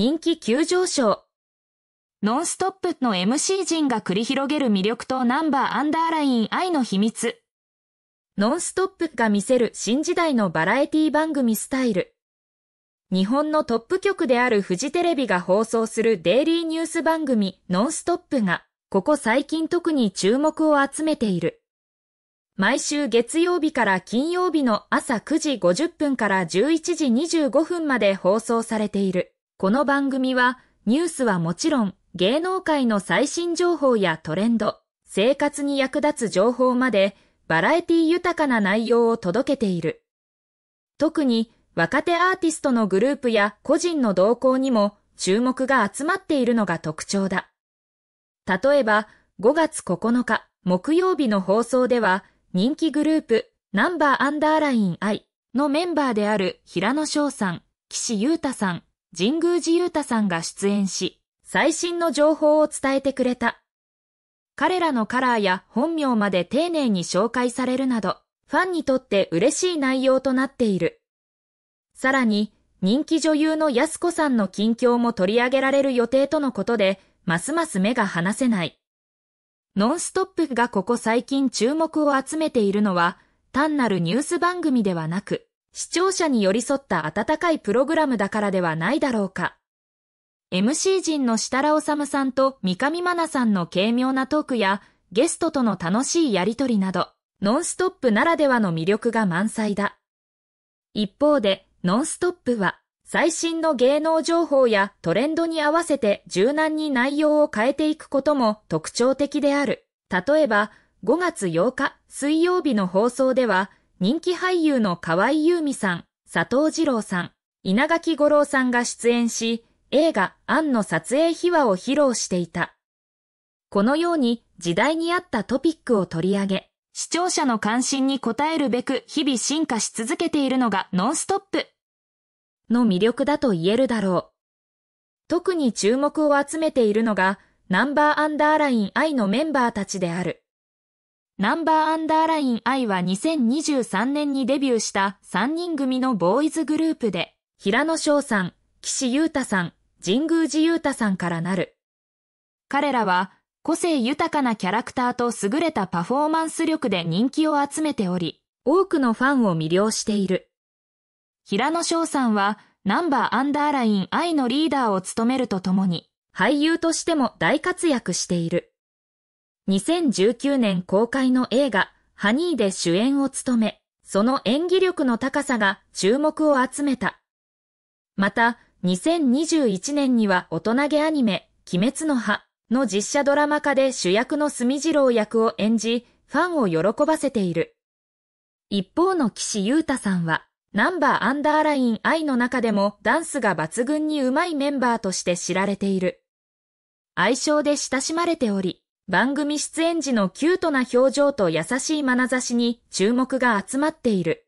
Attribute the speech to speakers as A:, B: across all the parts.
A: 人気急上昇。ノンストップの MC 陣が繰り広げる魅力とナンバーアンダーライン愛の秘密。ノンストップが見せる新時代のバラエティ番組スタイル。日本のトップ局であるフジテレビが放送するデイリーニュース番組ノンストップが、ここ最近特に注目を集めている。毎週月曜日から金曜日の朝9時50分から11時25分まで放送されている。この番組はニュースはもちろん芸能界の最新情報やトレンド、生活に役立つ情報までバラエティ豊かな内容を届けている。特に若手アーティストのグループや個人の動向にも注目が集まっているのが特徴だ。例えば5月9日木曜日の放送では人気グループナンバーアンダーライン I のメンバーである平野翔さん、岸優太さん、神宮寺ゆうたさんが出演し、最新の情報を伝えてくれた。彼らのカラーや本名まで丁寧に紹介されるなど、ファンにとって嬉しい内容となっている。さらに、人気女優の安子さんの近況も取り上げられる予定とのことで、ますます目が離せない。ノンストップがここ最近注目を集めているのは、単なるニュース番組ではなく、視聴者に寄り添った温かいプログラムだからではないだろうか。MC 陣の設楽治さんと三上真奈さんの軽妙なトークや、ゲストとの楽しいやりとりなど、ノンストップならではの魅力が満載だ。一方で、ノンストップは、最新の芸能情報やトレンドに合わせて柔軟に内容を変えていくことも特徴的である。例えば、5月8日水曜日の放送では、人気俳優の河合優美さん、佐藤二郎さん、稲垣吾郎さんが出演し、映画、アンの撮影秘話を披露していた。このように時代に合ったトピックを取り上げ、視聴者の関心に応えるべく日々進化し続けているのがノンストップの魅力だと言えるだろう。特に注目を集めているのがナンバーアンダーライン愛のメンバーたちである。ナンバーアンダーライン I は2023年にデビューした3人組のボーイズグループで、平野翔さん、岸優太さん、神宮寺優太さんからなる。彼らは、個性豊かなキャラクターと優れたパフォーマンス力で人気を集めており、多くのファンを魅了している。平野翔さんは、ナンバーアンダーライン I のリーダーを務めるとともに、俳優としても大活躍している。2019年公開の映画、ハニーで主演を務め、その演技力の高さが注目を集めた。また、2021年には大人げアニメ、鬼滅の葉の実写ドラマ化で主役の墨次郎役を演じ、ファンを喜ばせている。一方の岸優太さんは、ナンバーアンダーライン愛の中でもダンスが抜群にうまいメンバーとして知られている。愛称で親しまれており、番組出演時のキュートな表情と優しい眼差しに注目が集まっている。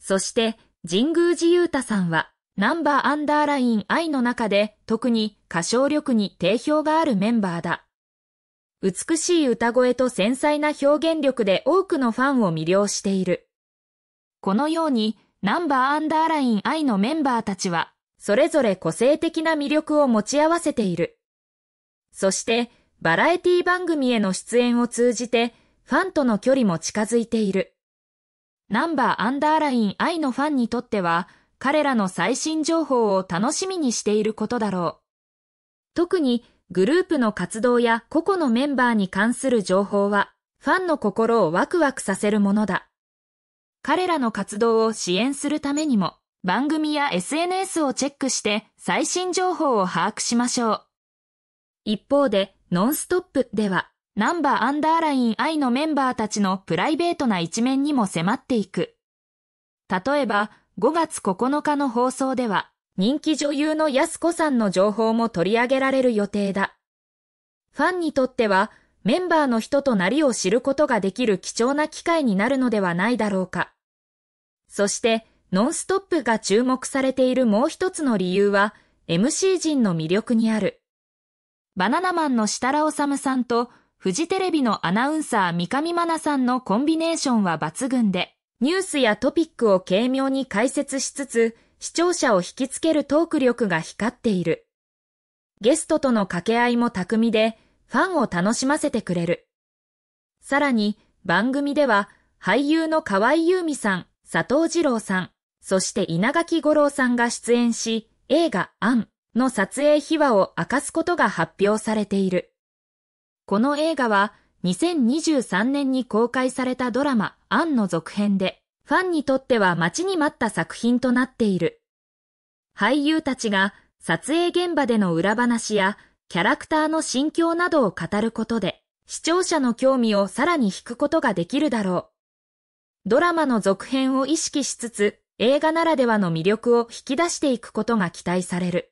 A: そして、神宮寺勇太さんは、ナンバーアンダーライン愛の中で特に歌唱力に定評があるメンバーだ。美しい歌声と繊細な表現力で多くのファンを魅了している。このように、ナンバーアンダーライン愛のメンバーたちは、それぞれ個性的な魅力を持ち合わせている。そして、バラエティ番組への出演を通じて、ファンとの距離も近づいている。ナンバーアンダーライン愛のファンにとっては、彼らの最新情報を楽しみにしていることだろう。特に、グループの活動や個々のメンバーに関する情報は、ファンの心をワクワクさせるものだ。彼らの活動を支援するためにも、番組や SNS をチェックして最新情報を把握しましょう。一方で、ノンストップでは、ナンバーアンダーライン愛のメンバーたちのプライベートな一面にも迫っていく。例えば、5月9日の放送では、人気女優の安子さんの情報も取り上げられる予定だ。ファンにとっては、メンバーの人となりを知ることができる貴重な機会になるのではないだろうか。そして、ノンストップが注目されているもう一つの理由は、MC 陣の魅力にある。バナナマンの設楽治さんと、フジテレビのアナウンサー三上真奈さんのコンビネーションは抜群で、ニュースやトピックを軽妙に解説しつつ、視聴者を引きつけるトーク力が光っている。ゲストとの掛け合いも巧みで、ファンを楽しませてくれる。さらに、番組では、俳優の河合優美さん、佐藤二郎さん、そして稲垣五郎さんが出演し、映画、アン、の撮影秘話を明かすことが発表されている。この映画は2023年に公開されたドラマアンの続編で、ファンにとっては待ちに待った作品となっている。俳優たちが撮影現場での裏話やキャラクターの心境などを語ることで、視聴者の興味をさらに引くことができるだろう。ドラマの続編を意識しつつ、映画ならではの魅力を引き出していくことが期待される。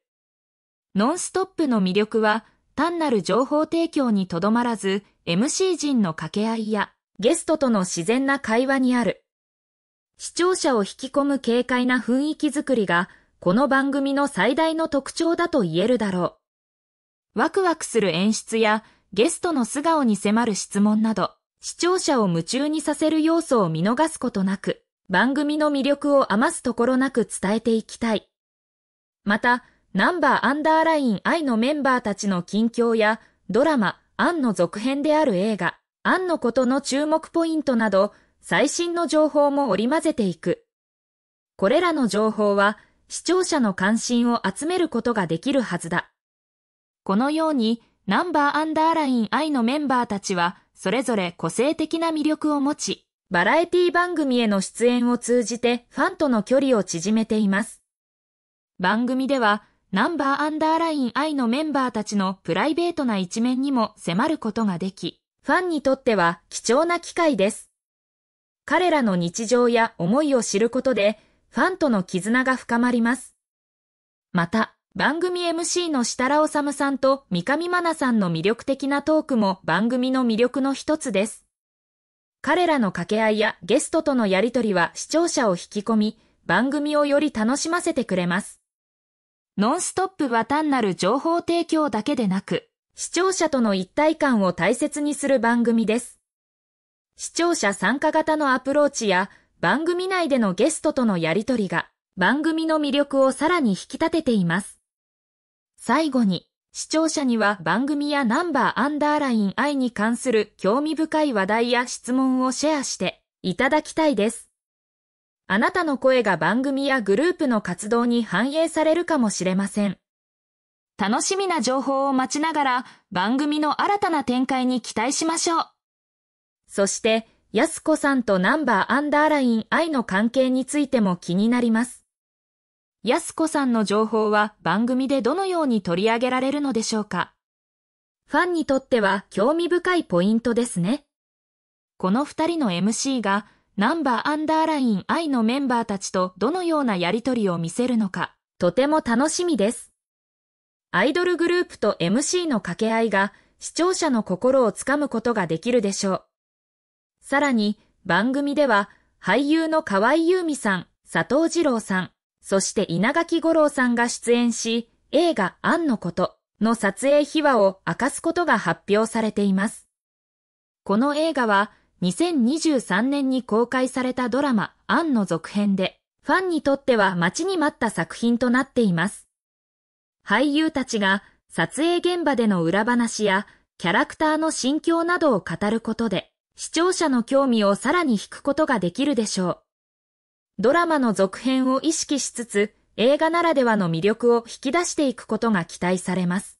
A: ノンストップの魅力は、単なる情報提供にとどまらず、MC 陣の掛け合いや、ゲストとの自然な会話にある。視聴者を引き込む軽快な雰囲気づくりが、この番組の最大の特徴だと言えるだろう。ワクワクする演出や、ゲストの素顔に迫る質問など、視聴者を夢中にさせる要素を見逃すことなく、番組の魅力を余すところなく伝えていきたい。また、ナンバーアンダーライン愛のメンバーたちの近況や、ドラマ、アンの続編である映画、アンのことの注目ポイントなど、最新の情報も織り交ぜていく。これらの情報は、視聴者の関心を集めることができるはずだ。このように、ナンバーアンダーライン愛のメンバーたちは、それぞれ個性的な魅力を持ち、バラエティ番組への出演を通じてファンとの距離を縮めています。番組では、ナンバーアンダーライン I のメンバーたちのプライベートな一面にも迫ることができ、ファンにとっては貴重な機会です。彼らの日常や思いを知ることで、ファンとの絆が深まります。また、番組 MC の設楽治さんと三上真奈さんの魅力的なトークも番組の魅力の一つです。彼らの掛け合いやゲストとのやりとりは視聴者を引き込み、番組をより楽しませてくれます。ノンストップは単なる情報提供だけでなく、視聴者との一体感を大切にする番組です。視聴者参加型のアプローチや番組内でのゲストとのやりとりが番組の魅力をさらに引き立てています。最後に、視聴者には番組やナンバーアンダーライン愛に関する興味深い話題や質問をシェアしていただきたいです。あなたの声が番組やグループの活動に反映されるかもしれません。楽しみな情報を待ちながら番組の新たな展開に期待しましょう。そして、やすこさんとナンバーアンダーライン愛の関係についても気になります。やすこさんの情報は番組でどのように取り上げられるのでしょうかファンにとっては興味深いポイントですね。この二人の MC がナンバーアンダーライン I のメンバーたちとどのようなやりとりを見せるのか、とても楽しみです。アイドルグループと MC の掛け合いが視聴者の心をつかむことができるでしょう。さらに番組では俳優の河合優美さん、佐藤二郎さん、そして稲垣五郎さんが出演し、映画アンのことの撮影秘話を明かすことが発表されています。この映画は2023年に公開されたドラマ、アンの続編で、ファンにとっては待ちに待った作品となっています。俳優たちが撮影現場での裏話やキャラクターの心境などを語ることで、視聴者の興味をさらに引くことができるでしょう。ドラマの続編を意識しつつ、映画ならではの魅力を引き出していくことが期待されます。